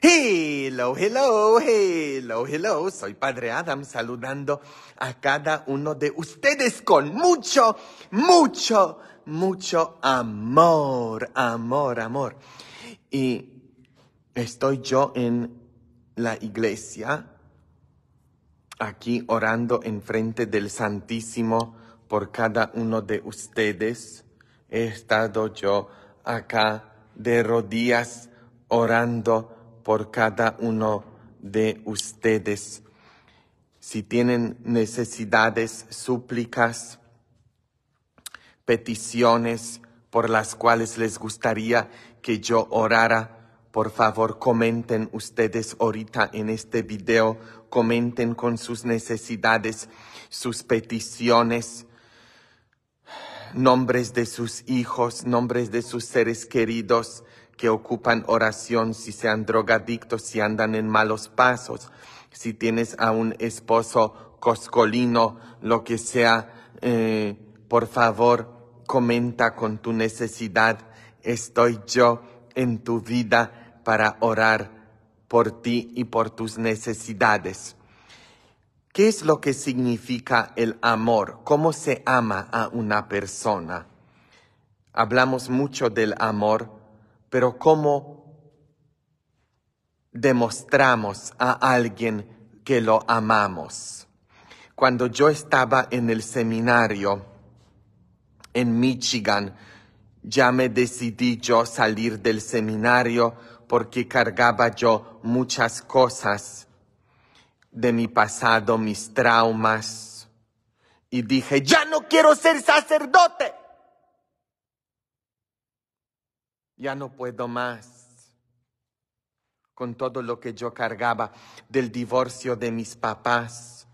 Hello, hello, hello, hello. Soy Padre Adam saludando a cada uno de ustedes con mucho, mucho, mucho amor, amor, amor. Y estoy yo en la iglesia, aquí orando en frente del Santísimo por cada uno de ustedes. He estado yo acá de rodillas orando por cada uno de ustedes. Si tienen necesidades, súplicas, peticiones por las cuales les gustaría que yo orara, por favor comenten ustedes ahorita en este video, comenten con sus necesidades, sus peticiones, nombres de sus hijos, nombres de sus seres queridos, que ocupan oración, si sean drogadictos, si andan en malos pasos, si tienes a un esposo coscolino, lo que sea, eh, por favor, comenta con tu necesidad. Estoy yo en tu vida para orar por ti y por tus necesidades. ¿Qué es lo que significa el amor? ¿Cómo se ama a una persona? Hablamos mucho del amor, pero ¿cómo demostramos a alguien que lo amamos? Cuando yo estaba en el seminario en Michigan, ya me decidí yo salir del seminario porque cargaba yo muchas cosas de mi pasado, mis traumas. Y dije, ya no quiero ser sacerdote. Ya no puedo más con todo lo que yo cargaba del divorcio de mis papás.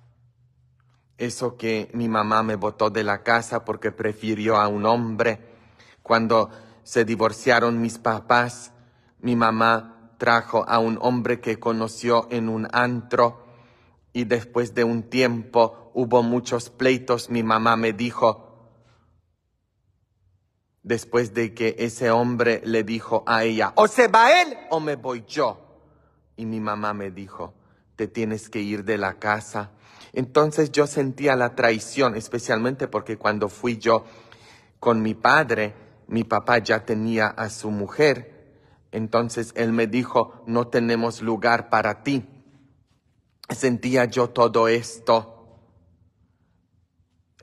Eso que mi mamá me botó de la casa porque prefirió a un hombre. Cuando se divorciaron mis papás, mi mamá trajo a un hombre que conoció en un antro y después de un tiempo hubo muchos pleitos. Mi mamá me dijo, después de que ese hombre le dijo a ella, o se va él o me voy yo. Y mi mamá me dijo, te tienes que ir de la casa. Entonces yo sentía la traición, especialmente porque cuando fui yo con mi padre, mi papá ya tenía a su mujer. Entonces él me dijo, no tenemos lugar para ti. Sentía yo todo esto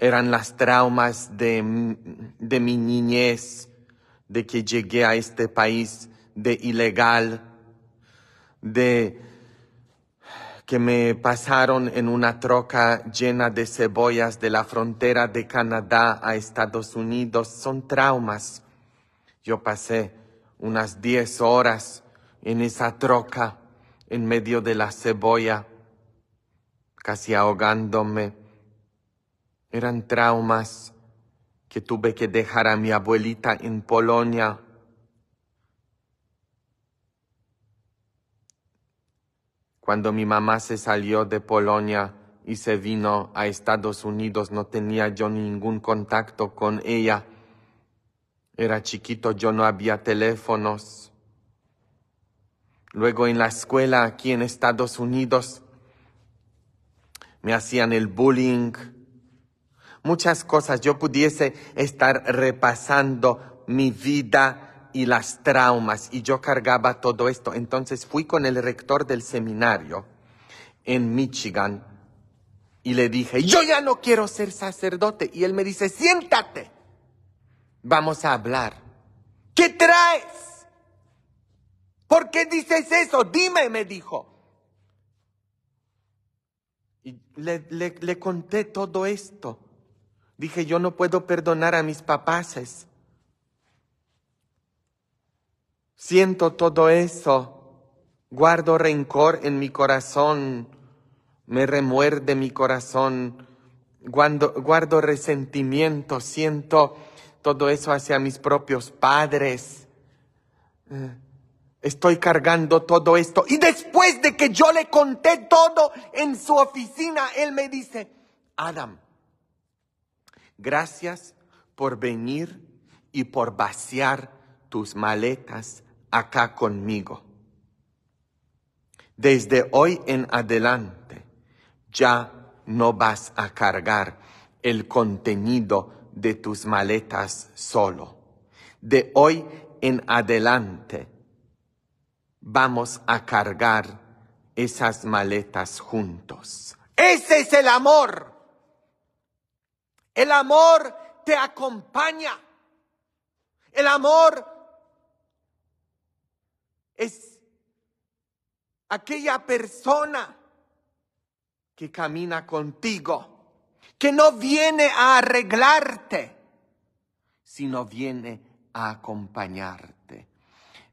eran las traumas de, mi niñez, de que llegué a este país de ilegal, de que me pasaron en una troca llena de cebollas de la frontera de Canadá a Estados Unidos. Son traumas. Yo pasé unas 10 horas en esa troca, en medio de la cebolla, casi ahogándome eran traumas que tuve que dejar a mi abuelita en Polonia. Cuando mi mamá se salió de Polonia y se vino a Estados Unidos, no tenía yo ningún contacto con ella. Era chiquito, yo no había teléfonos. Luego en la escuela aquí en Estados Unidos me hacían el bullying muchas cosas. Yo pudiese estar repasando mi vida y las traumas y yo cargaba todo esto. Entonces fui con el rector del seminario en Michigan y le dije, yo ya no quiero ser sacerdote. Y él me dice, siéntate, vamos a hablar. ¿Qué traes? ¿Por qué dices eso? Dime, me dijo. Y le, le conté todo esto. Dije, yo no puedo perdonar a mis papaces. Siento todo eso. Guardo rencor en mi corazón. Me remuerde mi corazón. Guardo, guardo resentimiento. Siento todo eso hacia mis propios padres. Eh, estoy cargando todo esto. Y después de que yo le conté todo en su oficina, él me dice, Adam, Gracias por venir y por vaciar tus maletas acá conmigo. Desde hoy en adelante ya no vas a cargar el contenido de tus maletas solo. De hoy en adelante vamos a cargar esas maletas juntos. Ese es el amor. El amor te acompaña. El amor es aquella persona que camina contigo, que no viene a arreglarte, sino viene a acompañarte,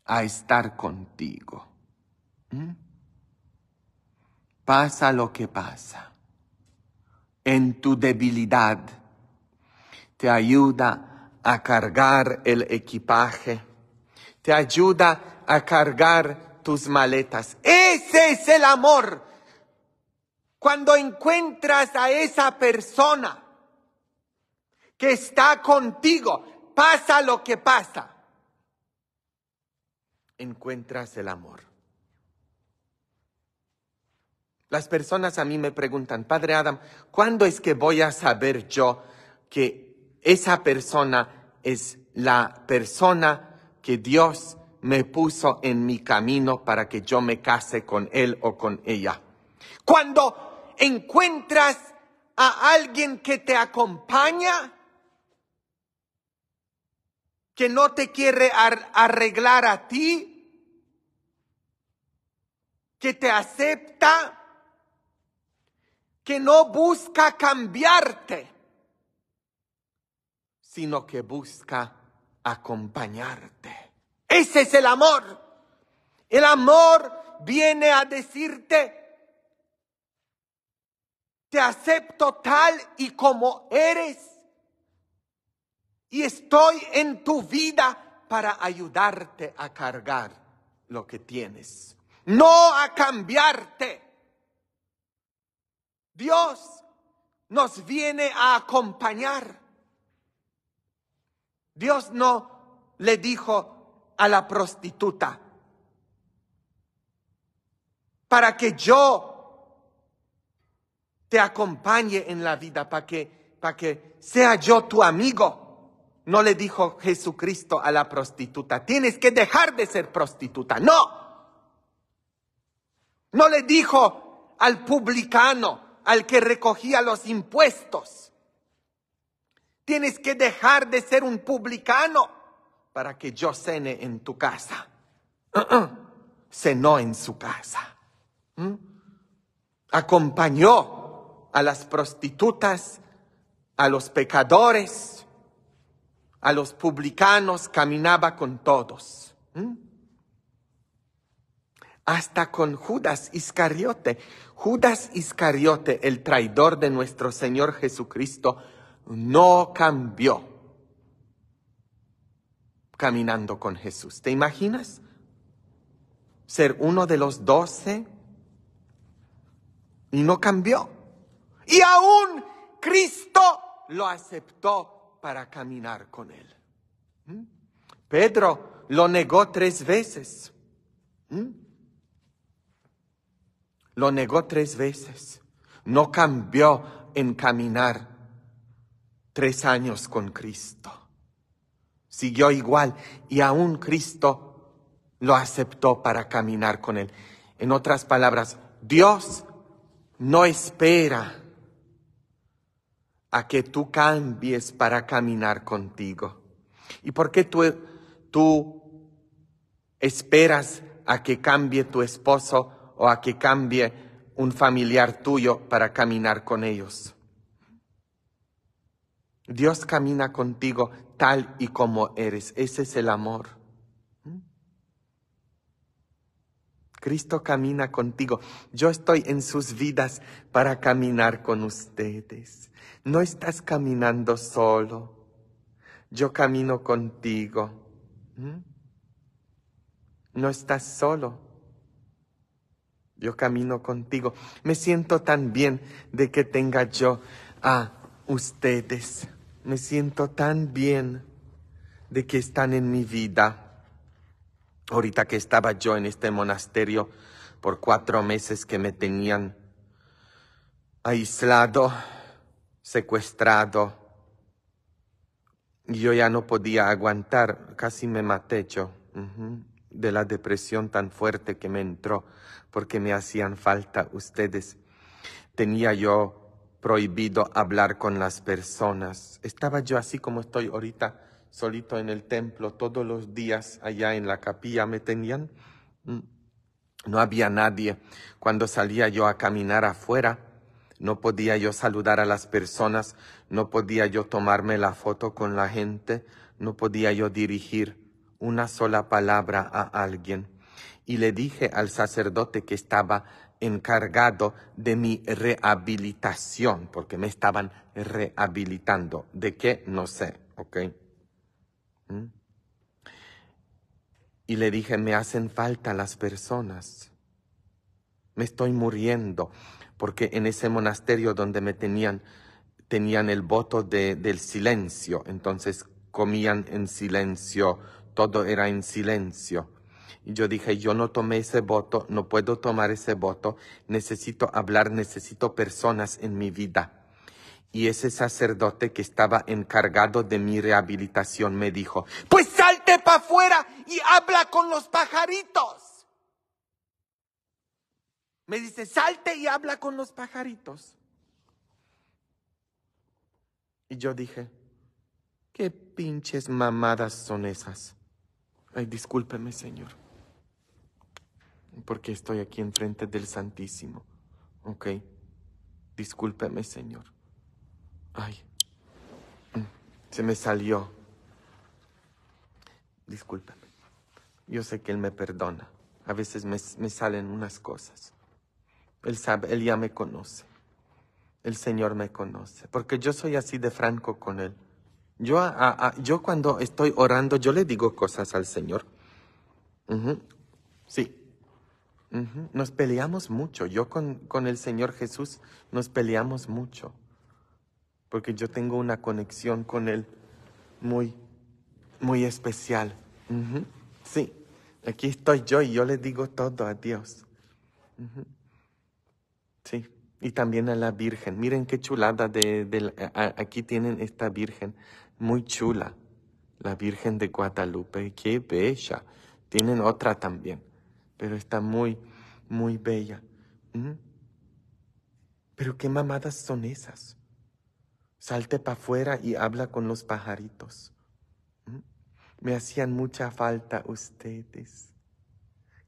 a estar contigo. ¿Mm? Pasa lo que pasa. En tu debilidad, te ayuda a cargar el equipaje, te ayuda a cargar tus maletas. Ese es el amor. Cuando encuentras a esa persona que está contigo, pasa lo que pasa, encuentras el amor. Las personas a mí me preguntan, Padre Adam, ¿cuándo es que voy a saber yo que esa persona es la persona que Dios me puso en mi camino para que yo me case con él o con ella. Cuando encuentras a alguien que te acompaña, que no te quiere arreglar a ti, que te acepta, que no busca cambiarte sino que busca acompañarte. Ese es el amor. El amor viene a decirte, te acepto tal y como eres y estoy en tu vida para ayudarte a cargar lo que tienes, no a cambiarte. Dios nos viene a acompañar Dios no le dijo a la prostituta, para que yo te acompañe en la vida, para que, para que sea yo tu amigo. No le dijo Jesucristo a la prostituta, tienes que dejar de ser prostituta. No. No le dijo al publicano, al que recogía los impuestos. Tienes que dejar de ser un publicano para que yo cene en tu casa. Cenó en su casa. ¿Mm? Acompañó a las prostitutas, a los pecadores, a los publicanos, caminaba con todos. ¿Mm? Hasta con Judas Iscariote. Judas Iscariote, el traidor de nuestro Señor Jesucristo, no cambió caminando con Jesús. ¿Te imaginas ser uno de los doce y no cambió? Y aún Cristo lo aceptó para caminar con él. ¿Mm? Pedro lo negó tres veces. ¿Mm? Lo negó tres veces. No cambió en caminar tres años con Cristo. Siguió igual y aún Cristo lo aceptó para caminar con él. En otras palabras, Dios no espera a que tú cambies para caminar contigo. ¿Y por qué tú, tú esperas a que cambie tu esposo o a que cambie un familiar tuyo para caminar con ellos? Dios camina contigo tal y como eres. Ese es el amor. ¿Mm? Cristo camina contigo. Yo estoy en sus vidas para caminar con ustedes. No estás caminando solo. Yo camino contigo. ¿Mm? No estás solo. Yo camino contigo. Me siento tan bien de que tenga yo a ustedes me siento tan bien de que están en mi vida. Ahorita que estaba yo en este monasterio por cuatro meses que me tenían aislado, secuestrado, yo ya no podía aguantar, casi me maté yo de la depresión tan fuerte que me entró porque me hacían falta ustedes. Tenía yo prohibido hablar con las personas. Estaba yo así como estoy ahorita, solito en el templo, todos los días allá en la capilla me tenían. Mm, no había nadie. Cuando salía yo a caminar afuera, no podía yo saludar a las personas, no podía yo tomarme la foto con la gente, no podía yo dirigir una sola palabra a alguien. Y le dije al sacerdote que estaba encargado de mi rehabilitación, porque me estaban rehabilitando. ¿De qué? No sé, ¿ok? ¿Mm? Y le dije, me hacen falta las personas. Me estoy muriendo, porque en ese monasterio donde me tenían, tenían el voto de, del silencio, entonces comían en silencio, todo era en silencio y yo dije, yo no tomé ese voto, no puedo tomar ese voto, necesito hablar, necesito personas en mi vida. Y ese sacerdote que estaba encargado de mi rehabilitación me dijo, pues salte para afuera y habla con los pajaritos. Me dice, salte y habla con los pajaritos. Y yo dije, ¿qué pinches mamadas son esas? Ay, discúlpeme, Señor, porque estoy aquí enfrente del Santísimo, ¿ok? Discúlpeme, Señor. Ay, mm, se me salió. Discúlpeme. Yo sé que Él me perdona. A veces me, salen unas cosas. Él sabe, Él ya me conoce. El Señor me conoce, porque yo soy así de franco con Él. Yo, a, yo cuando estoy orando, yo le digo cosas al Señor. Sí. Nos peleamos mucho. Yo con, con, el Señor Jesús nos peleamos mucho. Porque yo tengo una conexión con Él muy, muy especial. Sí. Aquí estoy yo y yo le digo todo a Dios. Sí. Y también a la Virgen. Miren qué chulada de, aquí tienen esta Virgen muy chula. La Virgen de Guadalupe, qué bella. Tienen otra también, pero está muy, muy bella. Pero qué mamadas son esas. Salte para afuera y habla con los pajaritos. Me hacían mucha falta ustedes.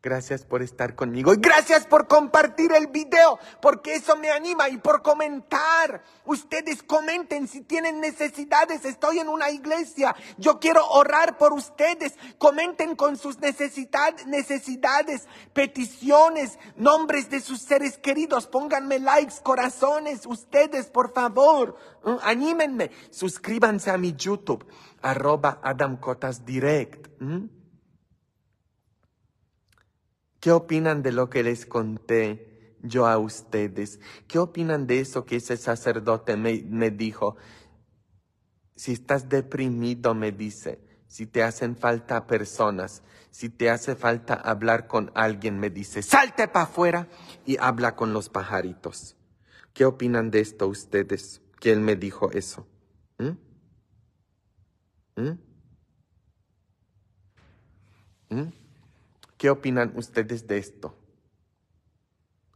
Gracias por estar conmigo y gracias por compartir el video, porque eso me anima y por comentar. Ustedes comenten si tienen necesidades. Estoy en una iglesia. Yo quiero orar por ustedes. Comenten con sus necesidad, necesidades, peticiones, nombres de sus seres queridos. Pónganme likes, corazones. Ustedes, por favor, mm, anímenme. Suscríbanse a mi YouTube, arroba Adam Direct. ¿Qué opinan de lo que les conté yo a ustedes? ¿Qué opinan de eso que ese sacerdote me, me dijo? Si estás deprimido, me dice, si te hacen falta personas, si te hace falta hablar con alguien, me dice, salte para afuera y habla con los pajaritos. ¿Qué opinan de esto ustedes? Que él me dijo eso. ¿Mm? ¿Mm? ¿Mm? ¿Qué opinan ustedes de esto?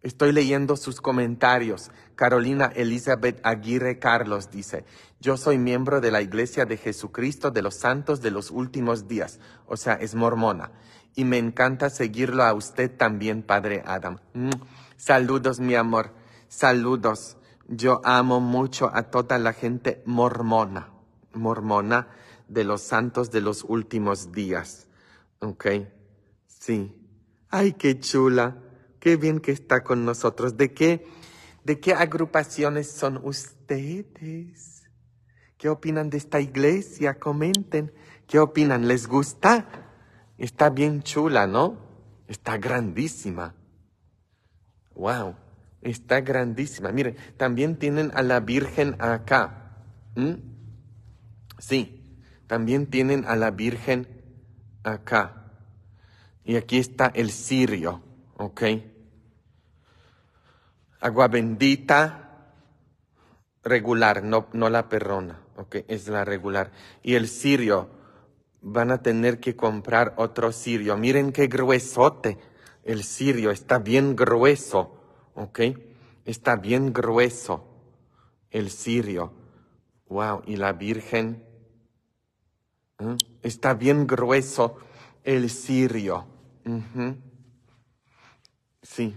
Estoy leyendo sus comentarios. Carolina Elizabeth Aguirre Carlos dice, yo soy miembro de la Iglesia de Jesucristo de los Santos de los Últimos Días, o sea, es mormona. Y me encanta seguirlo a usted también, Padre Adam. Mm. Saludos, mi amor. Saludos. Yo amo mucho a toda la gente mormona, mormona de los santos de los últimos días. ¿Ok? Sí. Ay, qué chula. Qué bien que está con nosotros. ¿De qué, de qué agrupaciones son ustedes? ¿Qué opinan de esta iglesia? Comenten. ¿Qué opinan? ¿Les gusta? Está bien chula, ¿no? Está grandísima. Wow, está grandísima. Miren, también tienen a la Virgen acá. Sí, también tienen a la Virgen acá. Y aquí está el cirio, ¿ok? Agua bendita, regular, no, no la perrona, ¿ok? Es la regular. Y el sirio, van a tener que comprar otro sirio. Miren qué gruesote el sirio, está bien grueso, ¿ok? Está bien grueso el sirio. Wow, y la Virgen. ¿Mm? Está bien grueso el sirio. Sí,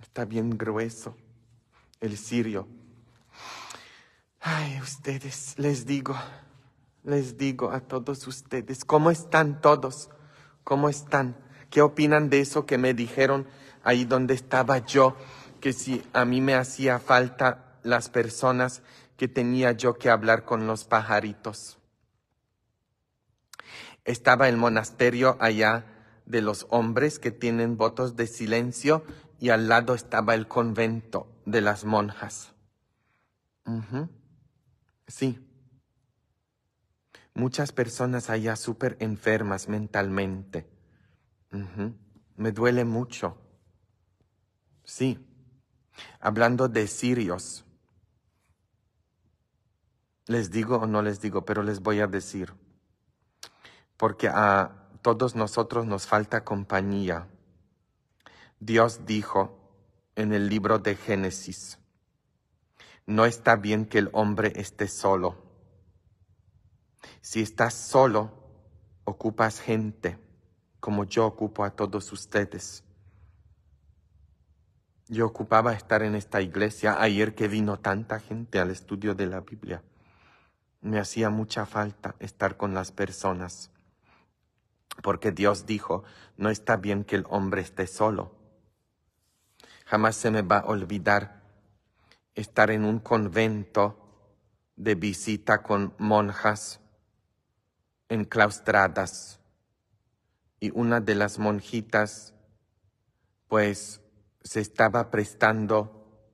está bien grueso el cirio. Ay, ustedes, les digo, les digo a todos ustedes, ¿cómo están todos? ¿Cómo están? ¿Qué opinan de eso que me dijeron ahí donde estaba yo? Que si a mí me hacía falta las personas que tenía yo que hablar con los pajaritos. Estaba el monasterio allá de los hombres que tienen votos de silencio y al lado estaba el convento de las monjas. Sí. Muchas personas allá súper enfermas mentalmente. Me duele mucho. Sí. Hablando de sirios. Les digo o no les digo, pero les voy a decir. Porque a todos nosotros nos falta compañía. Dios dijo en el libro de Génesis, no está bien que el hombre esté solo. Si estás solo, ocupas gente, como yo ocupo a todos ustedes. Yo ocupaba estar en esta iglesia ayer que vino tanta gente al estudio de la Biblia. Me hacía mucha falta estar con las personas porque Dios dijo, no está bien que el hombre esté solo. Jamás se me va a olvidar estar en un convento de visita con monjas enclaustradas y una de las monjitas pues se estaba prestando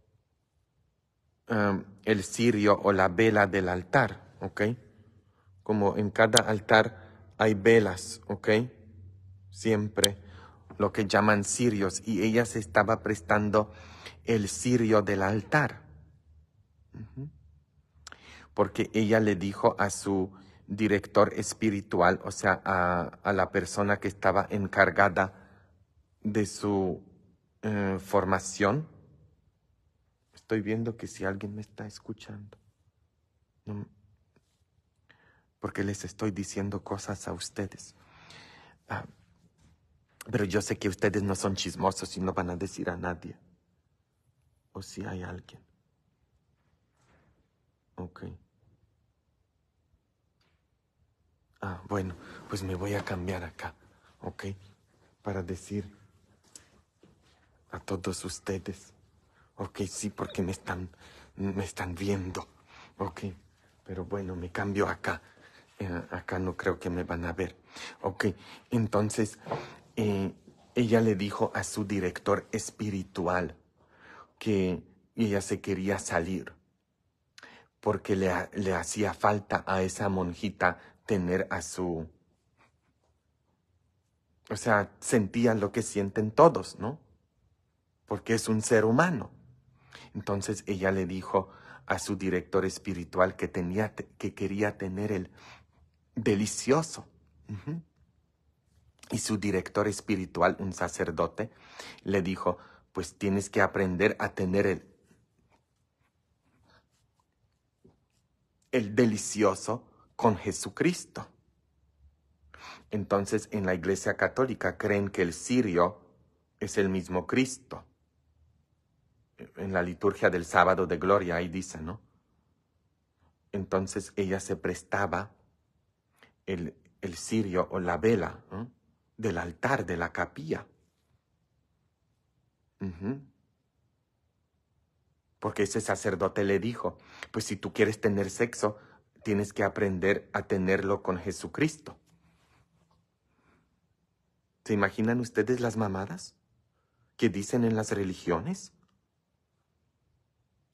um, el cirio o la vela del altar, ¿ok? Como en cada altar hay velas, ¿ok? Siempre lo que llaman cirios y ella se estaba prestando el cirio del altar. Porque ella le dijo a su director espiritual, o sea, a, la persona que estaba encargada de su eh, formación. Estoy viendo que si alguien me está escuchando. No, porque les estoy diciendo cosas a ustedes. Ah, pero yo sé que ustedes no son chismosos y no van a decir a nadie. O si hay alguien. Ok. Ah, bueno, pues me voy a cambiar acá, ¿ok? Para decir a todos ustedes. Ok, sí, porque me están, me están viendo. Ok, pero bueno, me cambio acá. Eh, acá no creo que me van a ver. Ok, entonces eh, ella le dijo a su director espiritual que ella se quería salir porque le, le hacía falta a esa monjita tener a su... O sea, sentía lo que sienten todos, ¿no? Porque es un ser humano. Entonces ella le dijo a su director espiritual que, tenía, que quería tener el delicioso. Y su director espiritual, un sacerdote, le dijo, pues tienes que aprender a tener el, el delicioso con Jesucristo. Entonces en la Iglesia Católica creen que el sirio es el mismo Cristo. En la liturgia del sábado de gloria ahí dice, ¿no? Entonces ella se prestaba el, el cirio o la vela del altar, de la capilla. Porque ese sacerdote le dijo, pues si tú quieres tener sexo, tienes que aprender a tenerlo con Jesucristo. ¿Se imaginan ustedes las mamadas que dicen en las religiones?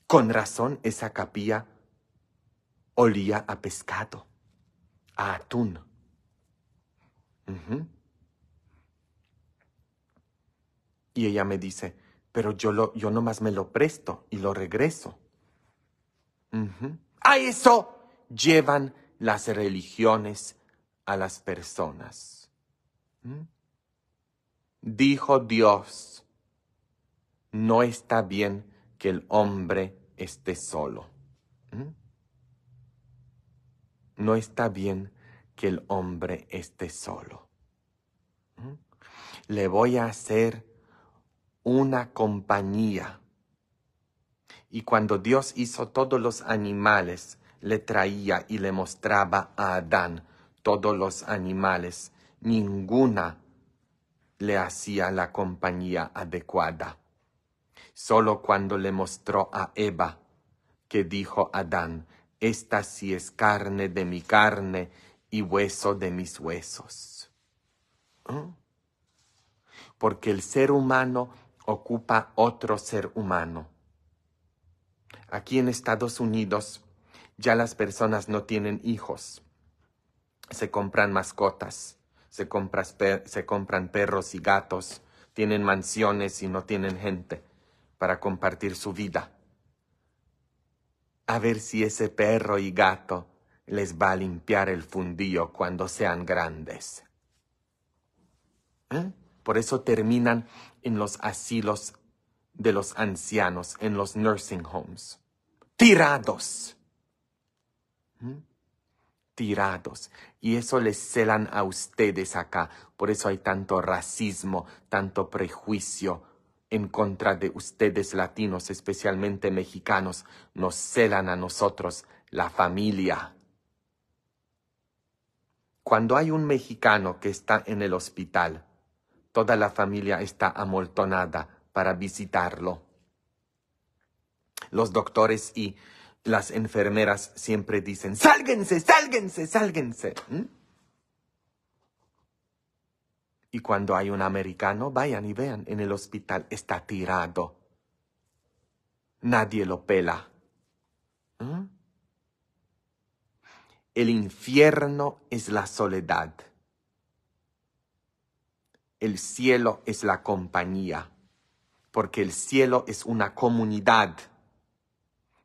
Con razón esa capilla olía a pescado atún. Y ella me dice, pero yo, lo, yo nomás me lo presto y lo regreso. A eso llevan las religiones a las personas. Dijo Dios, no está bien que el hombre esté solo no está bien que el hombre esté solo. ¿Mm? Le voy a hacer una compañía. Y cuando Dios hizo todos los animales, le traía y le mostraba a Adán todos los animales. Ninguna le hacía la compañía adecuada. Solo cuando le mostró a Eva, que dijo Adán, esta sí es carne de mi carne y hueso de mis huesos. ¿Eh? Porque el ser humano ocupa otro ser humano. Aquí en Estados Unidos ya las personas no tienen hijos. Se compran mascotas, se compran perros y gatos, tienen mansiones y no tienen gente para compartir su vida a ver si ese perro y gato les va a limpiar el fundillo cuando sean grandes. ¿Eh? Por eso terminan en los asilos de los ancianos, en los nursing homes. Tirados. ¿Mm? Tirados. Y eso les celan a ustedes acá. Por eso hay tanto racismo, tanto prejuicio, en contra de ustedes latinos, especialmente mexicanos, nos celan a nosotros, la familia. Cuando hay un mexicano que está en el hospital, toda la familia está amoltonada para visitarlo. Los doctores y las enfermeras siempre dicen, sálguense, sálguense, sálguense. Y cuando hay un americano, vayan y vean, en el hospital está tirado. Nadie lo pela. ¿Mm? El infierno es la soledad. El cielo es la compañía, porque el cielo es una comunidad.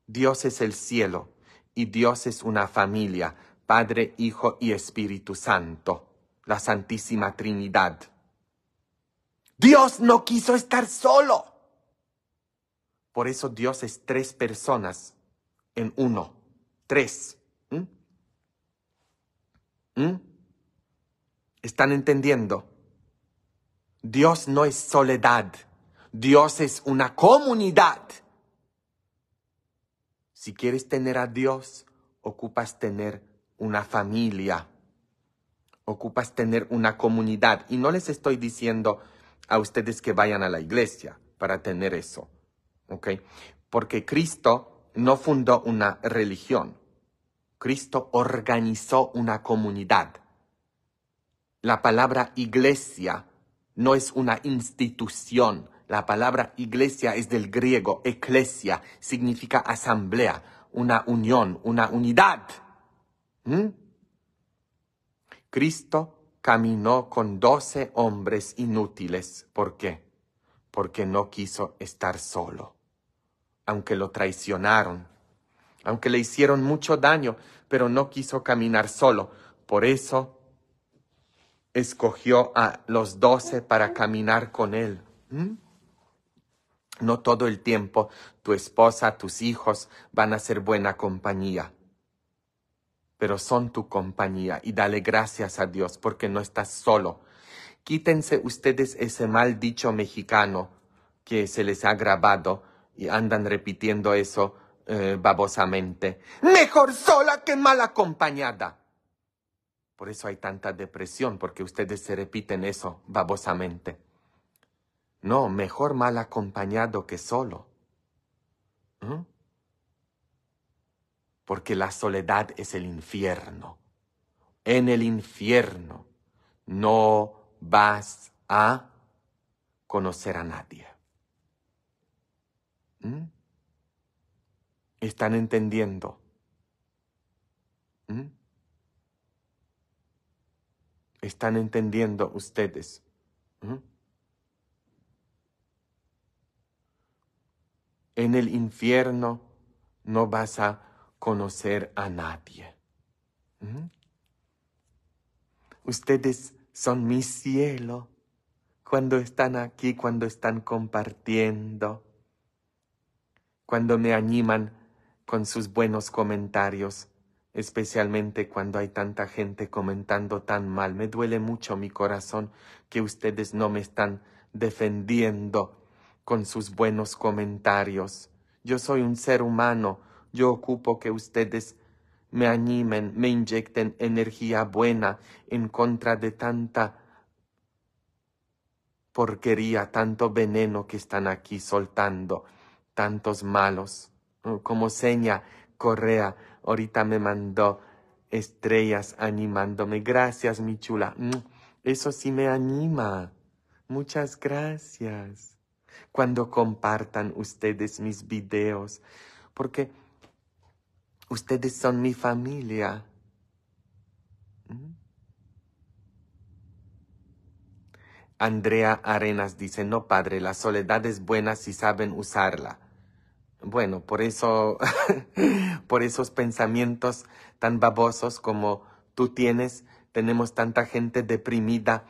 Dios es el cielo y Dios es una familia, Padre, Hijo y Espíritu Santo la Santísima Trinidad. Dios no quiso estar solo. Por eso Dios es tres personas en uno. Tres. ¿Mm? ¿Mm? ¿Están entendiendo? Dios no es soledad. Dios es una comunidad. Si quieres tener a Dios, ocupas tener una familia ocupas tener una comunidad. Y no les estoy diciendo a ustedes que vayan a la iglesia para tener eso. ¿Ok? Porque Cristo no fundó una religión. Cristo organizó una comunidad. La palabra iglesia no es una institución. La palabra iglesia es del griego eclesia, significa asamblea, una unión, una unidad. ¿Mm? Cristo caminó con doce hombres inútiles. ¿Por qué? Porque no quiso estar solo. Aunque lo traicionaron, aunque le hicieron mucho daño, pero no quiso caminar solo. Por eso escogió a los doce para caminar con él. ¿Mm? No todo el tiempo tu esposa, tus hijos van a ser buena compañía pero son tu compañía y dale gracias a Dios porque no estás solo. Quítense ustedes ese mal dicho mexicano que se les ha grabado y andan repitiendo eso eh, babosamente. Mejor sola que mal acompañada. Por eso hay tanta depresión, porque ustedes se repiten eso babosamente. No, mejor mal acompañado que solo. ¿Mm? porque la soledad es el infierno. En el infierno no vas a conocer a nadie. ¿Mm? ¿Están entendiendo? ¿Mm? ¿Están entendiendo ustedes? ¿Mm? En el infierno no vas a conocer a nadie. ¿Mm? Ustedes son mi cielo cuando están aquí, cuando están compartiendo, cuando me animan con sus buenos comentarios, especialmente cuando hay tanta gente comentando tan mal. Me duele mucho mi corazón que ustedes no me están defendiendo con sus buenos comentarios. Yo soy un ser humano yo ocupo que ustedes me animen, me inyecten energía buena en contra de tanta porquería, tanto veneno que están aquí soltando, tantos malos. Como seña, Correa ahorita me mandó estrellas animándome. Gracias, mi chula. Mm, eso sí me anima. Muchas gracias. Cuando compartan ustedes mis videos, porque Ustedes son mi familia. Andrea Arenas dice, no padre, la soledad es buena si saben usarla. Bueno, por eso, por esos pensamientos tan babosos como tú tienes, tenemos tanta gente deprimida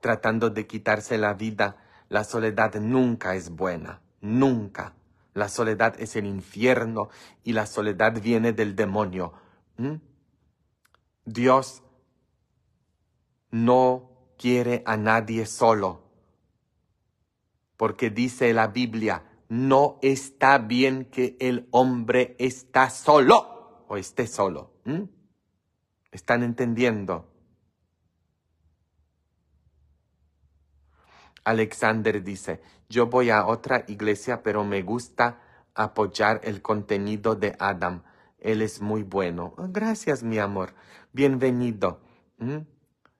tratando de quitarse la vida. La soledad nunca es buena, nunca. La soledad es el infierno y la soledad viene del demonio. ¿Mm? Dios no quiere a nadie solo, porque dice la Biblia, no está bien que el hombre está solo o esté solo. ¿Mm? ¿Están entendiendo? Alexander dice, yo voy a otra iglesia, pero me gusta apoyar el contenido de Adam. Él es muy bueno. Ah, gracias, mi amor. Bienvenido. ¿Mm?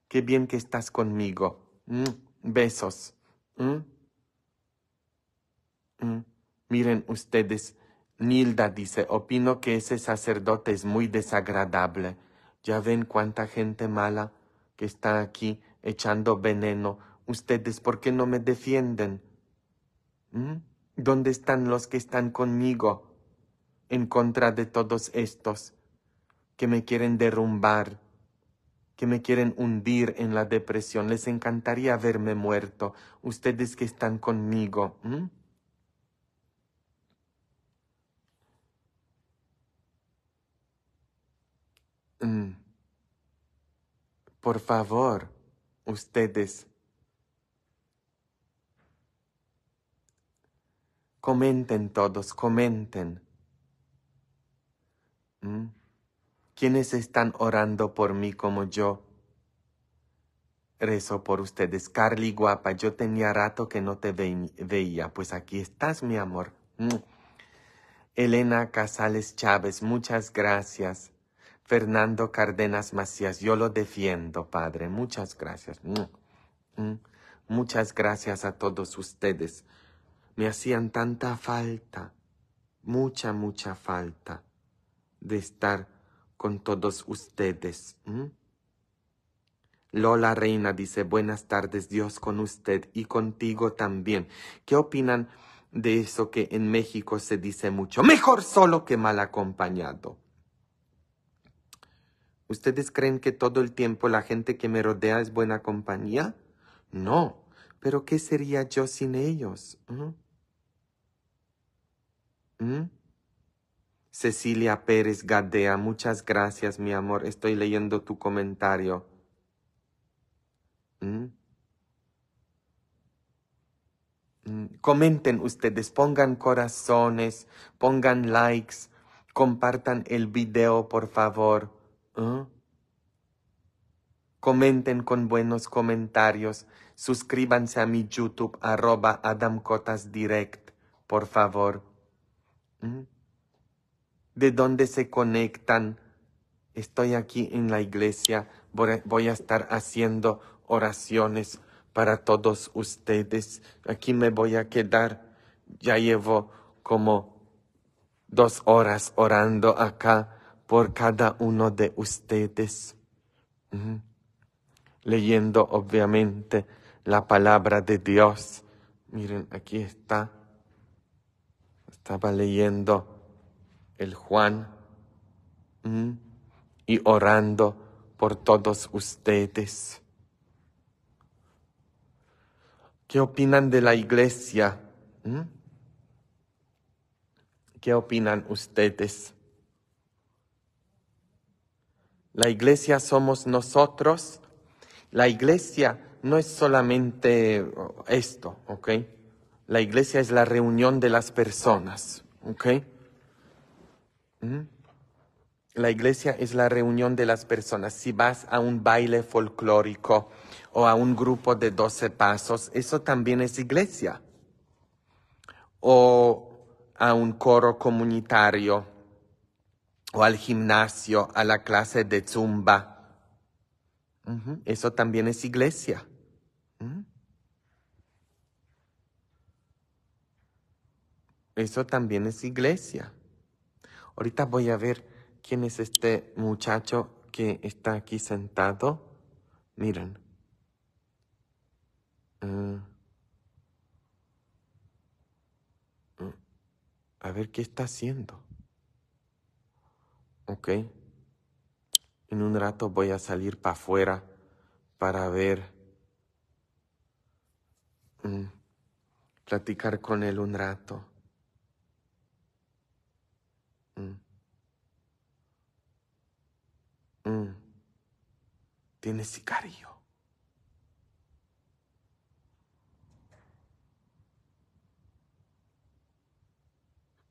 Qué bien que estás conmigo. ¿Mm? Besos. ¿Mm? Miren ustedes, Nilda dice, opino que ese sacerdote es muy desagradable. Ya ven cuánta gente mala que está aquí echando veneno. Ustedes, ¿por qué no me defienden? ¿Dónde están los que están conmigo en contra de todos estos que me quieren derrumbar, que me quieren hundir en la depresión? Les encantaría verme muerto, ustedes que están conmigo. Mm. Por favor, ustedes Comenten todos, comenten. ¿Mm? ¿Quiénes están orando por mí como yo? Rezo por ustedes. Carly, guapa, yo tenía rato que no te veía. Pues aquí estás, mi amor. ¿Mm? Elena Casales Chávez, muchas gracias. Fernando Cárdenas Macías, yo lo defiendo, padre. Muchas gracias. ¿Mm? Muchas gracias a todos ustedes me hacían tanta falta, mucha, mucha falta de estar con todos ustedes. Lola Reina dice, buenas tardes, Dios con usted y contigo también. ¿Qué opinan de eso que en México se dice mucho? Mejor solo que mal acompañado. ¿Ustedes creen que todo el tiempo la gente que me rodea es buena compañía? No, pero ¿qué sería yo sin ellos? ¿Mm? Cecilia Pérez Gadea, muchas gracias, mi amor. Estoy leyendo tu comentario. ¿Mm? ¿Mm? Comenten ustedes, pongan corazones, pongan likes, compartan el video, por favor. Comenten con buenos comentarios. Suscríbanse a mi YouTube, arroba Adam Cotas Direct, por favor de dónde se conectan. Estoy aquí en la iglesia, voy a estar haciendo oraciones para todos ustedes. Aquí me voy a quedar. Ya llevo como dos horas orando acá por cada uno de ustedes. Leyendo obviamente la palabra de Dios. Miren, aquí está estaba leyendo el Juan y orando por todos ustedes. ¿Qué opinan de la iglesia? ¿Qué opinan ustedes? La iglesia somos nosotros. La iglesia no es solamente esto, ¿ok? La iglesia es la reunión de las personas, ¿ok? La iglesia es la reunión de las personas. Si vas a un baile folclórico o a un grupo de doce pasos, eso también es iglesia. O a un coro comunitario, o al gimnasio, a la clase de zumba. Eso también es iglesia. Eso también es iglesia. Ahorita voy a ver quién es este muchacho que está aquí sentado. Miren. Ah. Mm. a ver qué está haciendo. Ok. En un rato voy a salir para afuera para ver. Mm, platicar con él un rato. Mm. Mm.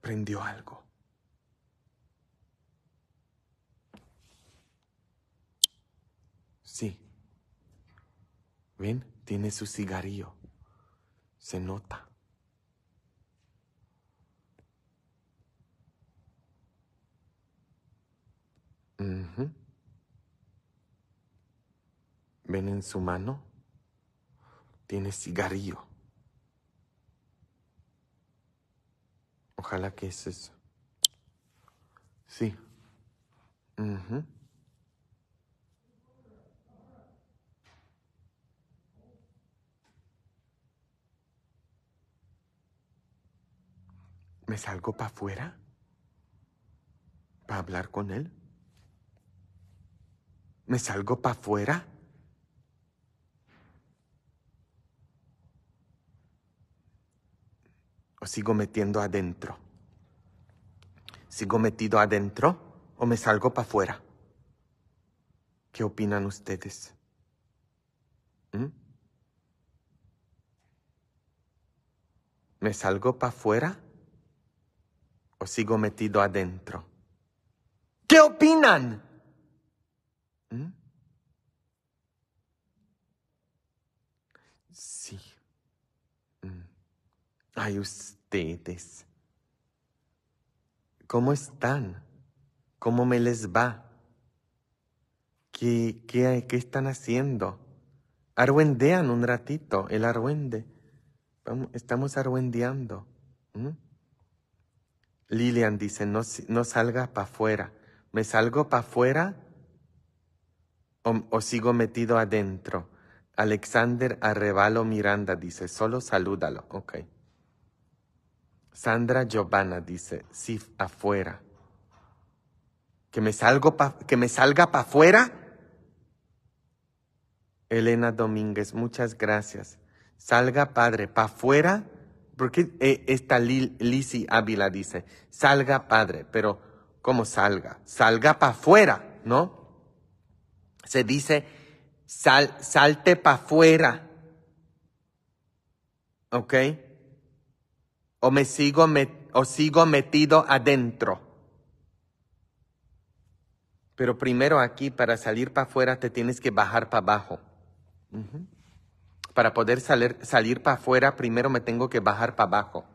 Prendió algo. Sí. ¿Ven? Tiene su cigarrillo. Se nota. Ven en su mano. Tiene cigarrillo. Ojalá que es eso. Sí. ¿Me salgo para afuera? ¿Para hablar con él? ¿Me salgo para afuera? ¿O sigo metiendo adentro? ¿Sigo metido adentro o me salgo para afuera? ¿Qué opinan ustedes? ¿Mm? ¿Me salgo para afuera o sigo metido adentro? ¿Qué opinan? Sí. Mm. Ay, ustedes. ¿Cómo están? ¿Cómo me les va? ¿Qué, qué, qué están haciendo? Arruendean un ratito, el vamos estamos arruendeando. ¿Mm? Lilian dice, no, no salga para afuera. ¿Me salgo para afuera o sigo metido adentro? Alexander Arrevalo Miranda dice, solo salúdalo. Ok. Sandra Giovanna dice, sí, afuera. ¿Que me, salgo que me salga para afuera? Elena Domínguez, muchas gracias. Salga, padre, para afuera. Porque eh, esta Lisi Ávila dice, salga, padre, pero ¿cómo salga? Salga para afuera, ¿no? Se dice, Sal, salte para afuera. ¿Ok? O me sigo, o sigo metido adentro. Pero primero aquí, para salir para afuera, te tienes que bajar para abajo. Para poder salir, salir para afuera, primero me tengo que bajar para abajo.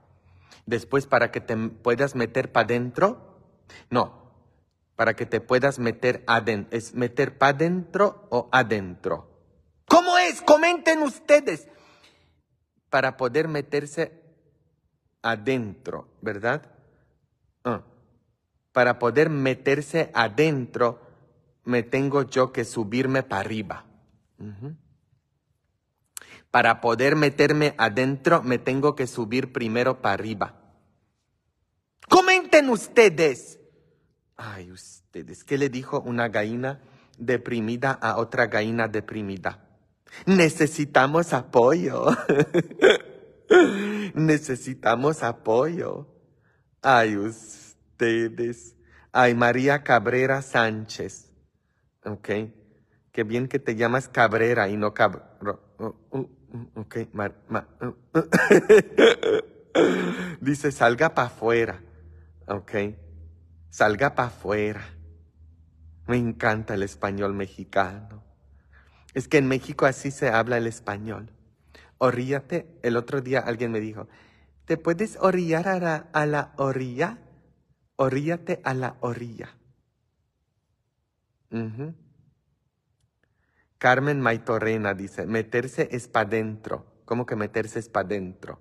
Después, para que te puedas meter para adentro, no, para que te puedas meter adentro. ¿Es meter para adentro o adentro? ¿Cómo es? Comenten ustedes. Para poder meterse adentro, ¿verdad? Ah. Para poder meterse adentro, me tengo yo que subirme para arriba. Para poder meterme adentro, me tengo que subir primero para arriba. Comenten ustedes. Ay, ustedes, ¿qué le dijo una gallina deprimida a otra gallina deprimida? Necesitamos apoyo. Necesitamos apoyo. Ay, ustedes. Ay, María Cabrera Sánchez. Ok. Qué bien que te llamas Cabrera y no Cabrera. Uh, uh, uh, ok. Dice, salga para afuera. Ok salga para afuera. Me encanta el español mexicano. Es que en México así se habla el español. Orríate. El otro día alguien me dijo, ¿te puedes orillar a la, orilla? Orríate a la orilla. Carmen Maitorena dice, meterse es para dentro. ¿Cómo que meterse es para dentro?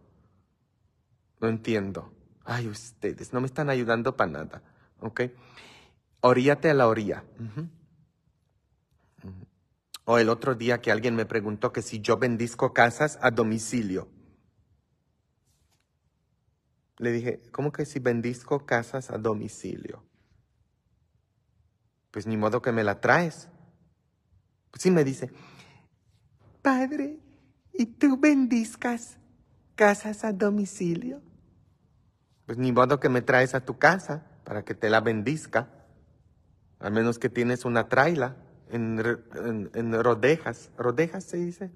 No entiendo. Ay, ustedes no me están ayudando para nada. ¿ok? Oríate a la orilla. O el otro día que alguien me preguntó que si yo bendisco casas a domicilio. Le dije, ¿cómo que si bendisco casas a domicilio? Pues ni modo que me la traes. Pues sí me dice, Padre, ¿y tú bendizcas casas a domicilio? Pues ni modo que me traes a tu casa para que te la bendizca, al menos que tienes una traila en, en, rodejas. ¿Rodejas se dice?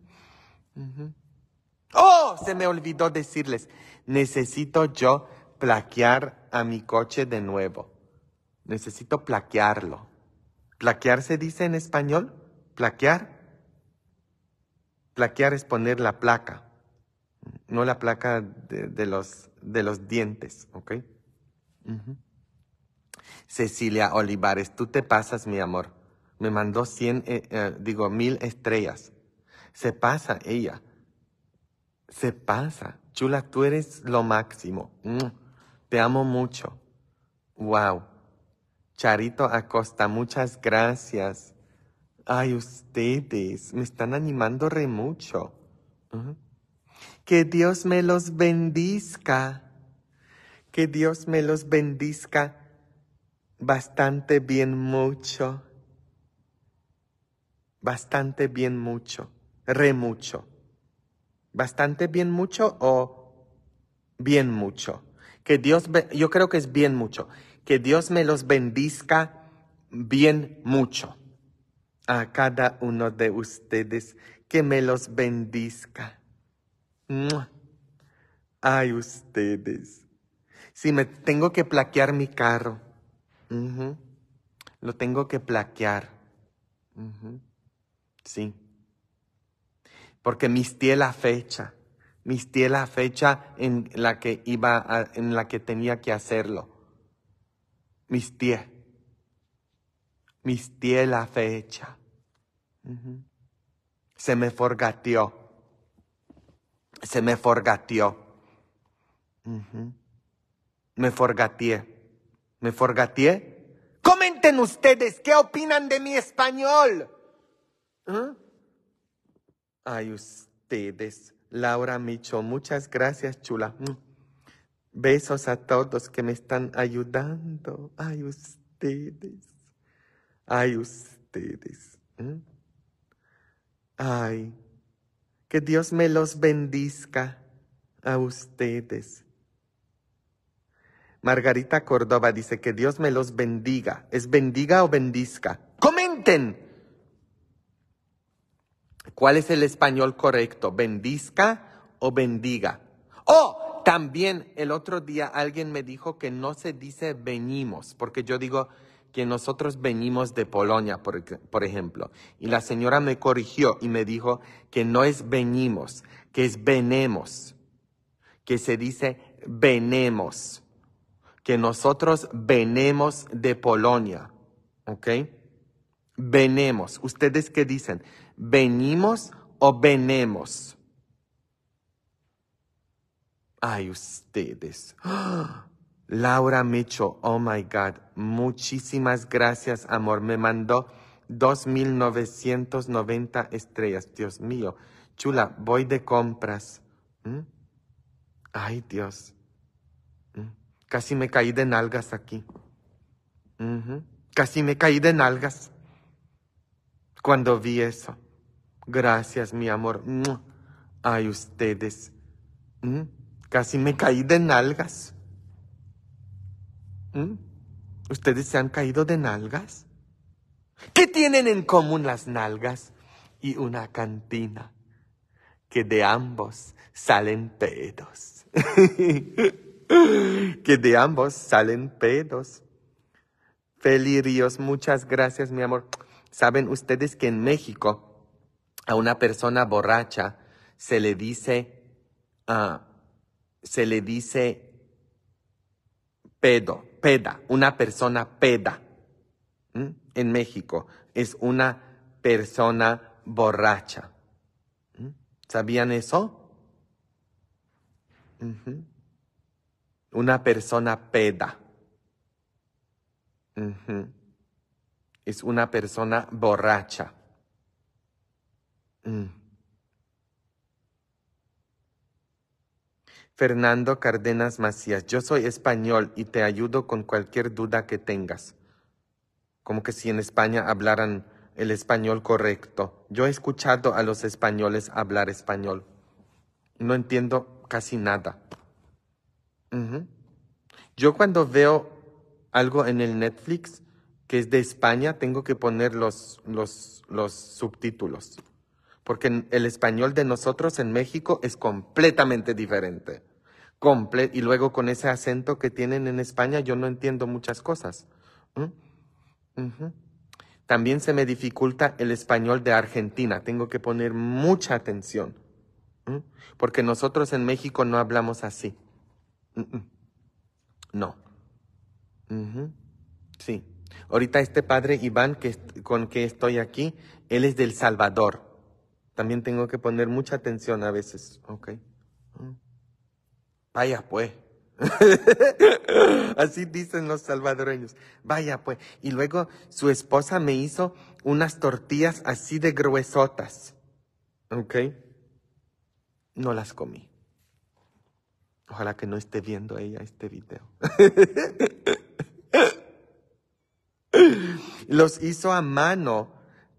¡Oh! Se me olvidó decirles, necesito yo plaquear a mi coche de nuevo. Necesito plaquearlo. ¿Plaquear se dice en español? ¿Plaquear? Plaquear es poner la placa, no la placa de, los, de los dientes, ¿ok? Cecilia Olivares, tú te pasas, mi amor. Me mandó 100, eh, eh, digo, mil estrellas. Se pasa ella. Se pasa. Chula, tú eres lo máximo. Te amo mucho. Wow. Charito Acosta, muchas gracias. Ay, ustedes me están animando re mucho. Que Dios me los bendizca. Que Dios me los bendizca bastante bien mucho, bastante bien mucho, re mucho, bastante bien mucho o bien mucho. Que Dios, yo creo que es bien mucho, que Dios me los bendizca bien mucho a cada uno de ustedes, que me los bendizca. Ay, ustedes. Si me tengo que plaquear mi carro, lo tengo que plaquear. Sí. Porque mistié la fecha. Mistié la fecha en la que iba, en la que tenía que hacerlo. Mistié. Mistié la fecha. Se me forgateó. Se me forgateó. Me forgateé. Me forgateé. Comenten ustedes qué opinan de mi español. ¿Ah? Ay, ustedes. Laura Micho, muchas gracias, chula. Mm. Besos a todos que me están ayudando. Ay, ustedes. Ay, ustedes. ¿Mm? Ay, que Dios me los bendiga a ustedes. Margarita Córdoba dice que Dios me los bendiga. ¿Es bendiga o bendizca? ¡Comenten! ¿Cuál es el español correcto? ¿Bendizca o bendiga? Oh, también el otro día alguien me dijo que no se dice venimos, porque yo digo que nosotros venimos de Polonia, por, por, ejemplo. Y la señora me corrigió y me dijo que no es venimos, que es venemos, que se dice venemos que nosotros venemos de Polonia. ¿Ok? Venemos. ¿Ustedes qué dicen? ¿Venimos o venemos? Ay, ustedes. Laura Mecho. oh my God, muchísimas gracias, amor. Me mandó 2.990 estrellas. Dios mío, chula, voy de compras. ¿Mm? Ay, Dios. Casi me caí de nalgas aquí. Casi me caí de nalgas cuando vi eso. Gracias, mi amor. Ay, ustedes. Casi me caí de nalgas. ¿Ustedes se han caído de nalgas? ¿Qué tienen en común las nalgas y una cantina? Que de ambos salen pedos. que de ambos salen pedos. Feli Ríos, muchas gracias, mi amor. Saben ustedes que en México a una persona borracha se le dice, ah, se le dice pedo, peda, una persona peda. En México es una persona borracha. ¿Sabían eso? Una persona peda. Es una persona borracha. Mm. Fernando Cárdenas Macías, yo soy español y te ayudo con cualquier duda que tengas. Como que si en España hablaran el español correcto. Yo he escuchado a los españoles hablar español. No entiendo casi nada. Yo cuando veo algo en el Netflix que es de España, tengo que poner los, subtítulos. Porque el español de nosotros en México es completamente diferente. y luego con ese acento que tienen en España yo no entiendo muchas cosas. También se me dificulta el español de Argentina. Tengo que poner mucha atención. Porque nosotros en México no hablamos así. No. Sí. Ahorita este padre Iván que con que estoy aquí, él es del Salvador. También tengo que poner mucha atención a veces. Ok. Mm. Vaya pues. Así dicen los salvadoreños. Vaya pues. Y luego su esposa me hizo unas tortillas así de gruesotas. ¿Ok? No las comí. Ojalá que no esté viendo ella este video. Los hizo a mano,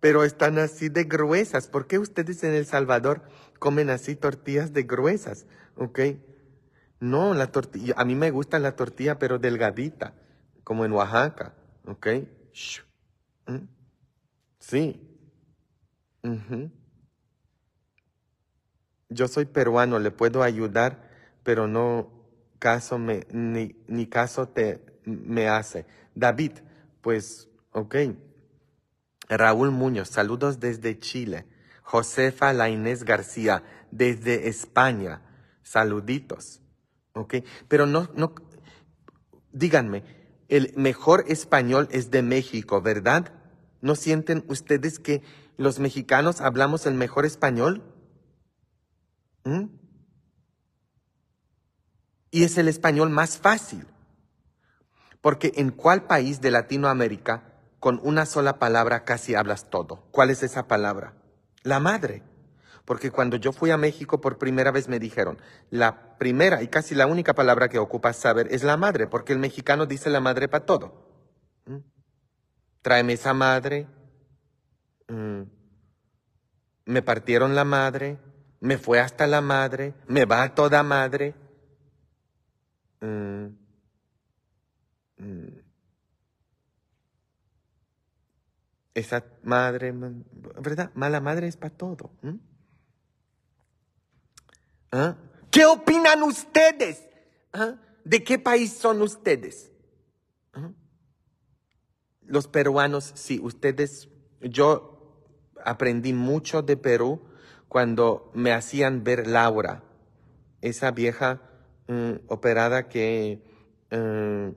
pero están así de gruesas. ¿Por qué ustedes en El Salvador comen así tortillas de gruesas? ¿Ok? No, la tortilla, a mí me gusta la tortilla, pero delgadita, como en Oaxaca. ¿Ok? ¿Mm? Sí. Yo soy peruano, le puedo ayudar pero no caso me, ni, ni caso te me hace. David, pues, ok. Raúl Muñoz, saludos desde Chile. Josefa La García, desde España. Saluditos. Ok, pero no, no, díganme, el mejor español es de México, ¿verdad? ¿No sienten ustedes que los mexicanos hablamos el mejor español? ¿Mm? Y es el español más fácil. Porque en cuál país de Latinoamérica con una sola palabra casi hablas todo? ¿Cuál es esa palabra? La madre. Porque cuando yo fui a México por primera vez me dijeron, la primera y casi la única palabra que ocupas saber es la madre, porque el mexicano dice la madre para todo. ¿Mm? Tráeme esa madre. Mm. Me partieron la madre. Me fue hasta la madre. Me va a toda madre. Eh, eh, esa madre, ¿verdad? Mala madre es para todo. ¿Ah? ¿Qué opinan ustedes? ¿Ah? ¿De qué país son ustedes? ¿Ah? Los peruanos, sí, ustedes, yo aprendí mucho de Perú cuando me hacían ver Laura, esa vieja Mm. operada que, eh,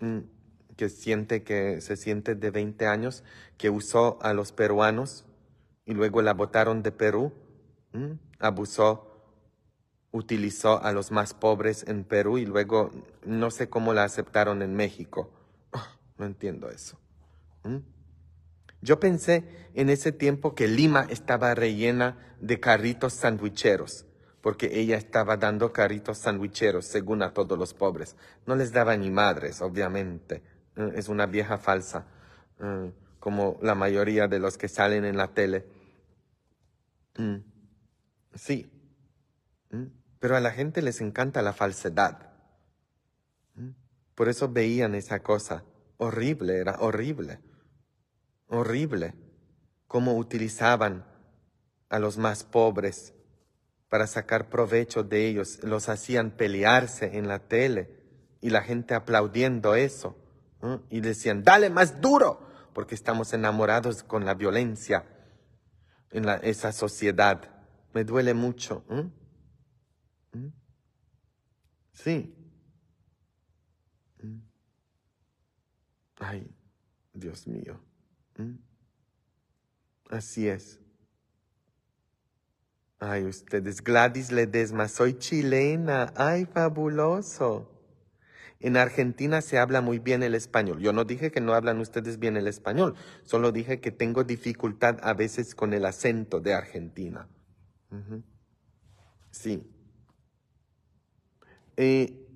mm, que siente que se siente de 20 años, que usó a los peruanos y luego la botaron de Perú, mm, abusó, utilizó a los más pobres en Perú y luego no sé cómo la aceptaron en México. no entiendo eso. Yo pensé en ese tiempo que Lima estaba rellena de carritos sandwicheros porque ella estaba dando caritos sandwicheros según a todos los pobres. No les daba ni madres, obviamente. Eh, es una vieja falsa, eh, como la mayoría de los que salen en la tele. Mm, sí, mm, pero a la gente les encanta la falsedad. Mm, por eso veían esa cosa. Horrible, era horrible. Horrible. Cómo utilizaban a los más pobres para sacar provecho de ellos. Los hacían pelearse en la tele y la gente aplaudiendo eso. Y decían, dale más duro, porque estamos enamorados con la violencia en esa sociedad. Me duele mucho. Sí. Ay, Dios mío. Así es. Ay, ustedes, Gladys Ledesma, soy chilena. Ay, fabuloso. En Argentina se habla muy bien el español. Yo no dije que no hablan ustedes bien el español, solo dije que tengo dificultad a veces con el acento de Argentina. Sí. Eh,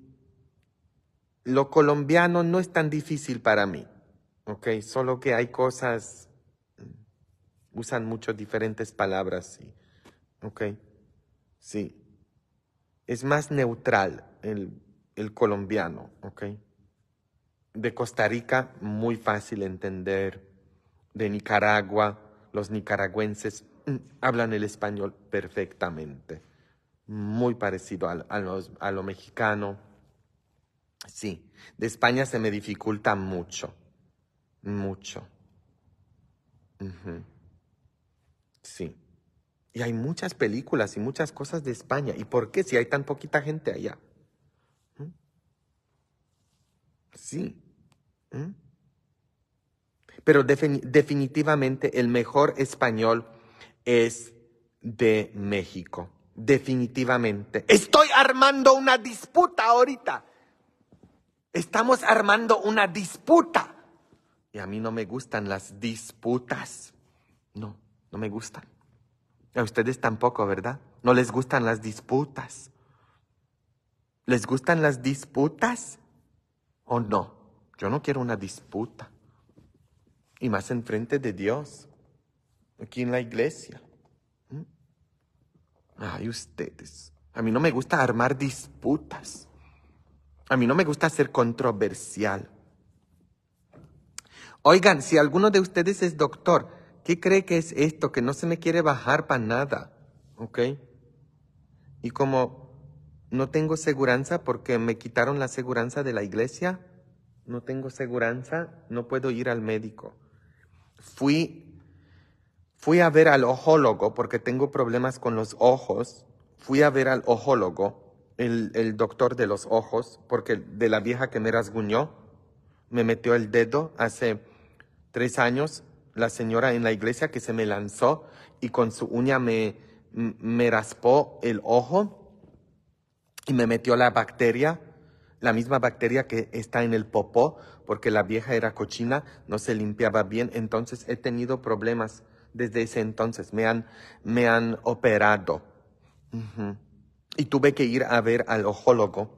lo colombiano no es tan difícil para mí, okay Solo que hay cosas, mm, usan muchas diferentes palabras. Y, Ok, sí. Es más neutral el, colombiano, ok. De Costa Rica, muy fácil entender. De Nicaragua, los nicaragüenses mm, hablan el español perfectamente. Muy parecido a, lo mexicano. Sí, de España se me dificulta mucho. Mucho. Sí. Y hay muchas películas y muchas cosas de España. ¿Y por qué si hay tan poquita gente allá? ¿Mm? Sí. ¿Mm? Pero definitivamente el mejor español es de México. Definitivamente. Estoy armando una disputa ahorita. Estamos armando una disputa. Y a mí no me gustan las disputas. No, no me gustan. A ustedes tampoco, ¿verdad? No les gustan las disputas. ¿Les gustan las disputas? ¿O no? Yo no quiero una disputa. Y más enfrente de Dios, aquí en la iglesia. ¿Mm? Ay, ustedes. A mí no me gusta armar disputas. A mí no me gusta ser controversial. Oigan, si alguno de ustedes es doctor, ¿Qué cree que es esto? Que no se me quiere bajar para nada. ¿Ok? Y como no tengo seguranza porque me quitaron la seguranza de la iglesia, no tengo seguranza, no puedo ir al médico. Fui, fui a ver al ojólogo porque tengo problemas con los ojos. Fui a ver al ojólogo, el, el doctor de los ojos, porque de la vieja que me rasguñó, me metió el dedo hace tres años la señora en la iglesia que se me lanzó y con su uña me, me raspó el ojo y me metió la bacteria, la misma bacteria que está en el popó, porque la vieja era cochina, no se limpiaba bien, entonces he tenido problemas desde ese entonces, me han, me han operado. Y tuve que ir a ver al ojólogo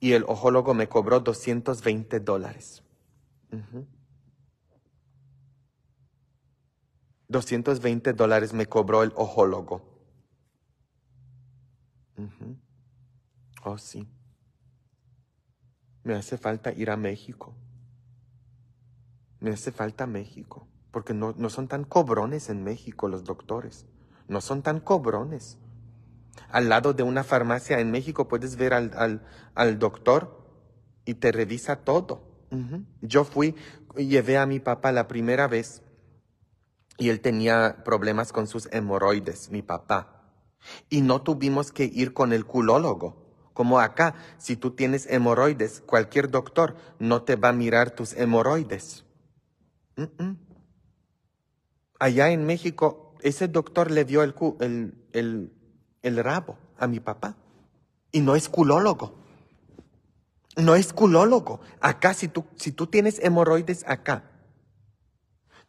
y el ojólogo me cobró 220 dólares. 220 dólares me cobró el ojólogo. Oh, sí. Me hace falta ir a México. Me hace falta México. Porque no, no son tan cobrones en México los doctores. No son tan cobrones. Al lado de una farmacia en México puedes ver al, al, al doctor y te revisa todo. Yo fui, llevé a mi papá la primera vez y él tenía problemas con sus hemorroides, mi papá. Y no tuvimos que ir con el culólogo. Como acá, si tú tienes hemorroides, cualquier doctor no te va a mirar tus hemorroides. Allá en México, ese doctor le dio el, el, el rabo a mi papá. Y no es culólogo. No es culólogo. Acá, si tú, si tú tienes hemorroides acá,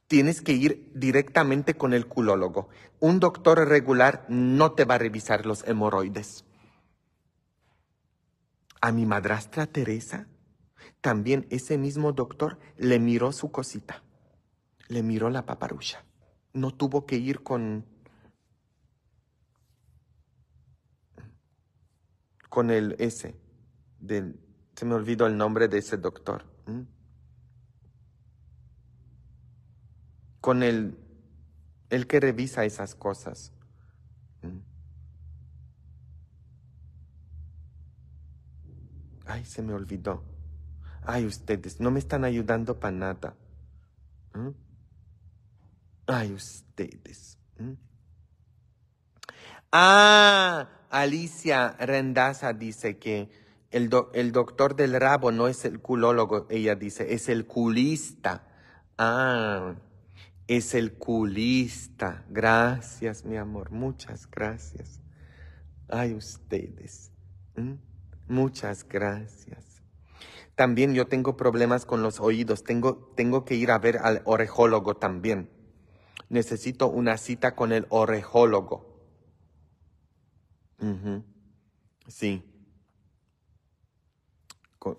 tienes que ir directamente con el culólogo. Un doctor regular no te va a revisar los hemorroides. A mi madrastra Teresa, también ese mismo doctor le miró su cosita, le miró la paparucha. No tuvo que ir con, con el ese, se me olvidó el nombre de ese doctor. con el, que revisa esas cosas. Mm. Ay, se me olvidó. Ay, ustedes no me están ayudando para nada. Mm. Ay, ustedes. Mm. Ah, Alicia Rendaza dice que el, el, doctor del rabo no es el culólogo, ella dice, es el culista. Ah, es el culista. Gracias, mi amor, muchas gracias. Ay, ustedes. ¿Mm? Muchas gracias. También yo tengo problemas con los oídos. Tengo, tengo que ir a ver al orejólogo también. Necesito una cita con el orejólogo. Sí.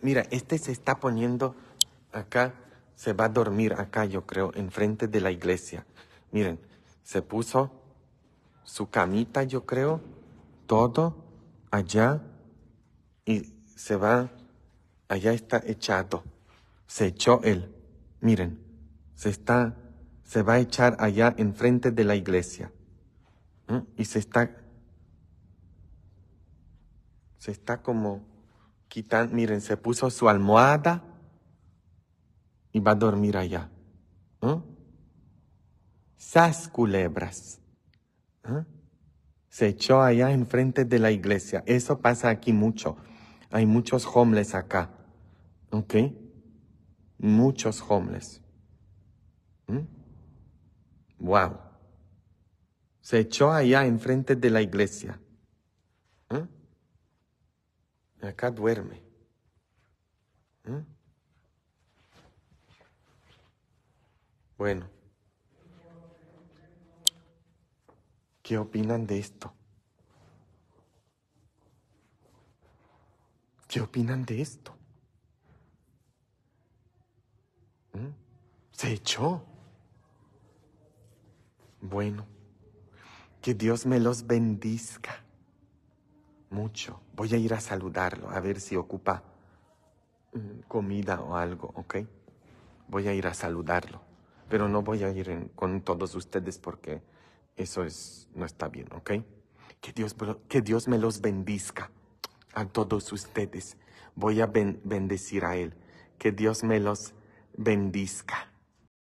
mira, este se está poniendo acá se va a dormir acá, yo creo, enfrente de la iglesia. Miren, se puso su camita, yo creo, todo allá y se va, allá está echado. Se echó él. Miren, se está, se va a echar allá enfrente de la iglesia. ¿Mm? Y se está, se está como quitando, miren, se puso su almohada y va a dormir allá. ¿Eh? Sas culebras. ¿Eh? Se echó allá enfrente de la iglesia. Eso pasa aquí mucho. Hay muchos homeless acá. ¿Ok? Muchos homeless. Wow. Se echó allá enfrente de la iglesia. Acá duerme. ¿Eh? Bueno, ¿qué opinan de esto? ¿Qué opinan de esto? ¿Mm? Se echó. Bueno, que Dios me los bendizca. mucho. Voy a ir a saludarlo, a ver si ocupa mm, comida o algo, ¿ok? Voy a ir a saludarlo pero no voy a ir con todos ustedes porque eso es, no está bien, ¿ok? Que Dios, que Dios me los bendiga a todos ustedes. Voy a bendecir a Él. Que Dios me los bendizca.